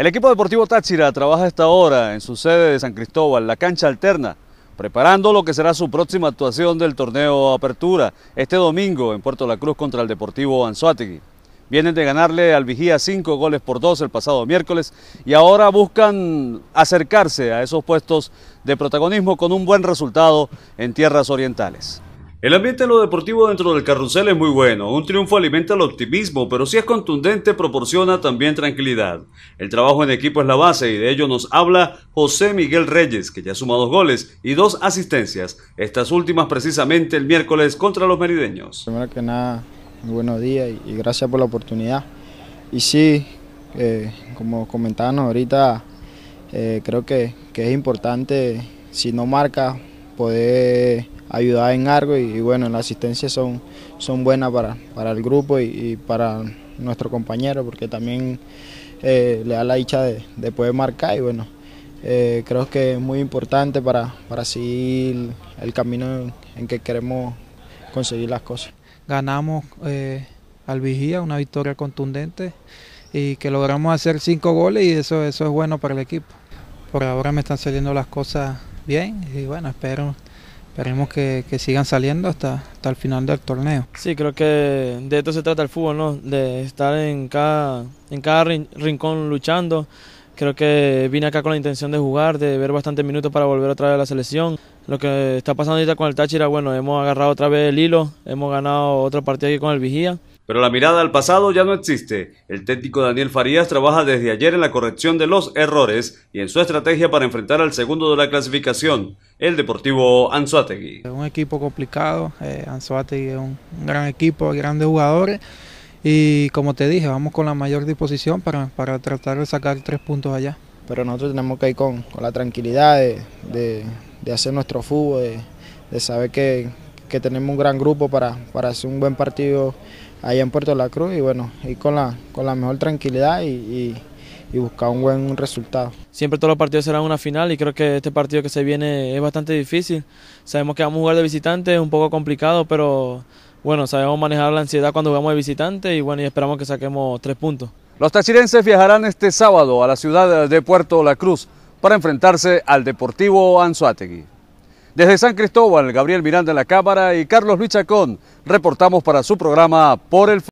El equipo deportivo Táchira trabaja esta hora en su sede de San Cristóbal, la cancha alterna, preparando lo que será su próxima actuación del torneo Apertura, este domingo en Puerto La Cruz contra el Deportivo Anzuategui. Vienen de ganarle al Vigía 5 goles por 2 el pasado miércoles y ahora buscan acercarse a esos puestos de protagonismo con un buen resultado en tierras orientales. El ambiente en lo deportivo dentro del carrusel es muy bueno, un triunfo alimenta el optimismo, pero si es contundente proporciona también tranquilidad. El trabajo en equipo es la base y de ello nos habla José Miguel Reyes, que ya suma dos goles y dos asistencias, estas últimas precisamente el miércoles contra los merideños. Primero que nada, buenos días y gracias por la oportunidad. Y sí, eh, como comentábamos ahorita, eh, creo que es importante, si no marca, poder ayudar en algo y, bueno, las asistencias son, son buenas para, el grupo y, para nuestro compañero porque también eh, le da la dicha de, poder marcar y bueno, eh, creo que es muy importante para, para seguir el camino en, que queremos conseguir las cosas. Ganamos eh, al Vigía, una victoria contundente y que logramos hacer cinco goles y eso, eso es bueno para el equipo. Por ahora me están saliendo las cosas bien y bueno, espero esperemos que, sigan saliendo hasta, el final del torneo. Sí, creo que de esto se trata el fútbol, De estar en cada, en cada rincón luchando. Creo que vine acá con la intención de jugar, de ver bastantes minutos para volver otra vez a la selección. Lo que está pasando ahorita con el Táchira, bueno, hemos agarrado otra vez el hilo, hemos ganado otro partido aquí con el Vigía pero la mirada al pasado ya no existe. El técnico Daniel Farías trabaja desde ayer en la corrección de los errores y en su estrategia para enfrentar al segundo de la clasificación, el Deportivo Anzuategui. Es un equipo complicado, eh, Anzuategui es un, gran equipo, grandes jugadores y como te dije, vamos con la mayor disposición para, tratar de sacar tres puntos allá. Pero nosotros tenemos que ir con, la tranquilidad de, hacer nuestro fútbol, de, de saber que, que tenemos un gran grupo para, hacer un buen partido ahí en Puerto de la Cruz y bueno, ir con la, con la mejor tranquilidad y, y, buscar un buen resultado. Siempre todos los partidos serán una final y creo que este partido que se viene es bastante difícil. Sabemos que vamos a jugar de visitantes, es un poco complicado, pero bueno, sabemos manejar la ansiedad cuando jugamos de visitante y bueno, y esperamos que saquemos tres puntos. Los tachirenses viajarán este sábado a la ciudad de Puerto La Cruz para enfrentarse al Deportivo Anzuategui. Desde San Cristóbal, Gabriel Miranda en la cámara y Carlos Luis Chacón, reportamos para su programa Por el